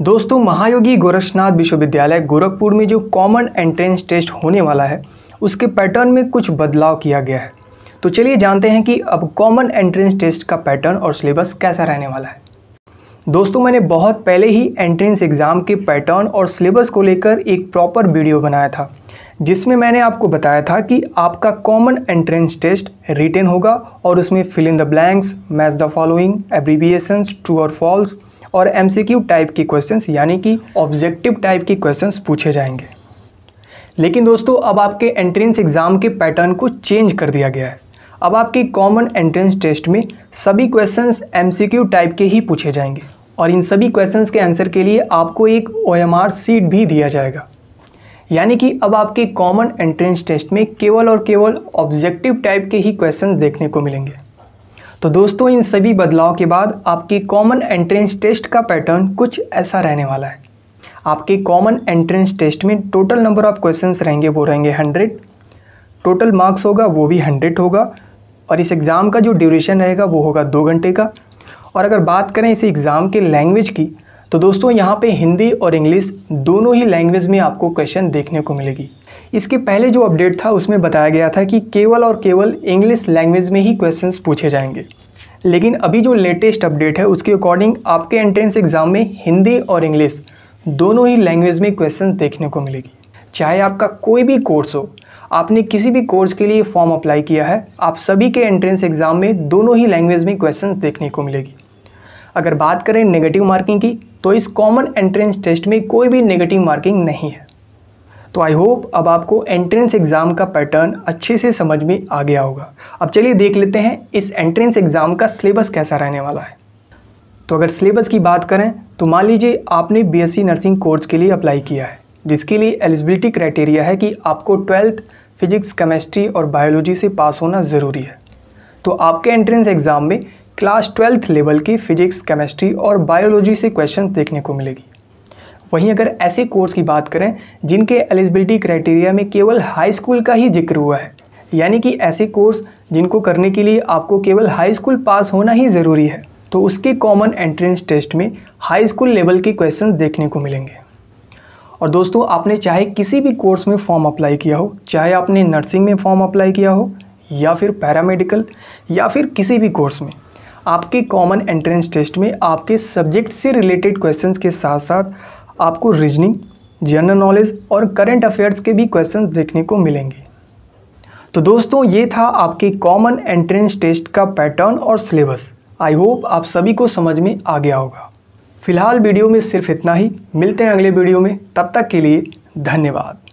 दोस्तों महायोगी गोरक्षनाथ विश्वविद्यालय गोरखपुर में जो कॉमन एंट्रेंस टेस्ट होने वाला है उसके पैटर्न में कुछ बदलाव किया गया है तो चलिए जानते हैं कि अब कॉमन एंट्रेंस टेस्ट का पैटर्न और सिलेबस कैसा रहने वाला है दोस्तों मैंने बहुत पहले ही एंट्रेंस एग्ज़ाम के पैटर्न और सिलेबस को लेकर एक प्रॉपर वीडियो बनाया था जिसमें मैंने आपको बताया था कि आपका कॉमन एंट्रेंस टेस्ट रिटेन होगा और उसमें fill in the blanks match the following abbreviations true और फॉल्स और क्यू टाइप की क्वेश्चन यानी कि ऑब्जेक्टिव टाइप की क्वेश्चन पूछे जाएंगे लेकिन दोस्तों अब आपके एंट्रेंस एग्ज़ाम के पैटर्न को चेंज कर दिया गया है अब आपके कॉमन एंट्रेंस टेस्ट में सभी क्वेश्चंस एमसीक्यू टाइप के ही पूछे जाएंगे और इन सभी क्वेश्चंस के आंसर के लिए आपको एक ओएमआर सीट भी दिया जाएगा यानी कि अब आपके कॉमन एंट्रेंस टेस्ट में केवल और केवल ऑब्जेक्टिव टाइप के ही क्वेश्चंस देखने को मिलेंगे तो दोस्तों इन सभी बदलाव के बाद आपकी कॉमन एंट्रेंस टेस्ट का पैटर्न कुछ ऐसा रहने वाला है आपके कॉमन एंट्रेंस टेस्ट में टोटल नंबर ऑफ क्वेश्चन रहेंगे वो रहेंगे हंड्रेड टोटल मार्क्स होगा वो भी हंड्रेड होगा और इस एग्ज़ाम का जो ड्यूरेशन रहेगा वो होगा दो घंटे का और अगर बात करें इस एग्ज़ाम के लैंग्वेज की तो दोस्तों यहाँ पे हिंदी और इंग्लिश दोनों ही लैंग्वेज में आपको क्वेश्चन देखने को मिलेगी इसके पहले जो अपडेट था उसमें बताया गया था कि केवल और केवल इंग्लिश लैंग्वेज में ही क्वेश्चन पूछे जाएंगे लेकिन अभी जो लेटेस्ट अपडेट है उसके अकॉर्डिंग आपके एंट्रेंस एग्ज़ाम में हिंदी और इंग्लिश दोनों ही लैंग्वेज में क्वेश्चन देखने को मिलेगी चाहे आपका कोई भी कोर्स हो आपने किसी भी कोर्स के लिए फॉर्म अप्लाई किया है आप सभी के एंट्रेंस एग्ज़ाम में दोनों ही लैंग्वेज में क्वेश्चन देखने को मिलेगी अगर बात करें नेगेटिव मार्किंग की तो इस कॉमन एंट्रेंस टेस्ट में कोई भी नेगेटिव मार्किंग नहीं है तो आई होप अब आपको एंट्रेंस एग्ज़ाम का पैटर्न अच्छे से समझ में आ गया होगा अब चलिए देख लेते हैं इस एंट्रेंस एग्ज़ाम का सिलेबस कैसा रहने वाला है तो अगर सिलेबस की बात करें तो मान लीजिए आपने बीएससी नर्सिंग कोर्स के लिए अप्लाई किया है जिसके लिए एलिजिबिलिटी क्राइटेरिया है कि आपको ट्वेल्थ फिजिक्स केमिस्ट्री और बायोलॉजी से पास होना ज़रूरी है तो आपके एंट्रेंस एग्ज़ाम में क्लास ट्वेल्थ लेवल की फ़िज़िक्स केमिस्ट्री और बायोलॉजी से क्वेश्चन देखने को मिलेगी वहीं अगर ऐसे कोर्स की बात करें जिनके एलिजिबिलिटी क्राइटेरिया में केवल हाई स्कूल का ही जिक्र हुआ है यानी कि ऐसे कोर्स जिनको करने के लिए आपको केवल हाई स्कूल पास होना ही ज़रूरी है तो उसके कॉमन एंट्रेंस टेस्ट में हाई स्कूल लेवल के क्वेश्चंस देखने को मिलेंगे और दोस्तों आपने चाहे किसी भी कोर्स में फॉर्म अप्लाई किया हो चाहे आपने नर्सिंग में फॉर्म अप्लाई किया हो या फिर पैरामेडिकल या फिर किसी भी कोर्स में आपके कॉमन एंट्रेंस टेस्ट में आपके सब्जेक्ट से रिलेटेड क्वेश्चंस के साथ साथ आपको रीजनिंग जनरल नॉलेज और करेंट अफेयर्स के भी क्वेश्चन देखने को मिलेंगे तो दोस्तों ये था आपके कॉमन एंट्रेंस टेस्ट का पैटर्न और सिलेबस आई होप आप सभी को समझ में आ गया होगा फिलहाल वीडियो में सिर्फ इतना ही मिलते हैं अगले वीडियो में तब तक के लिए धन्यवाद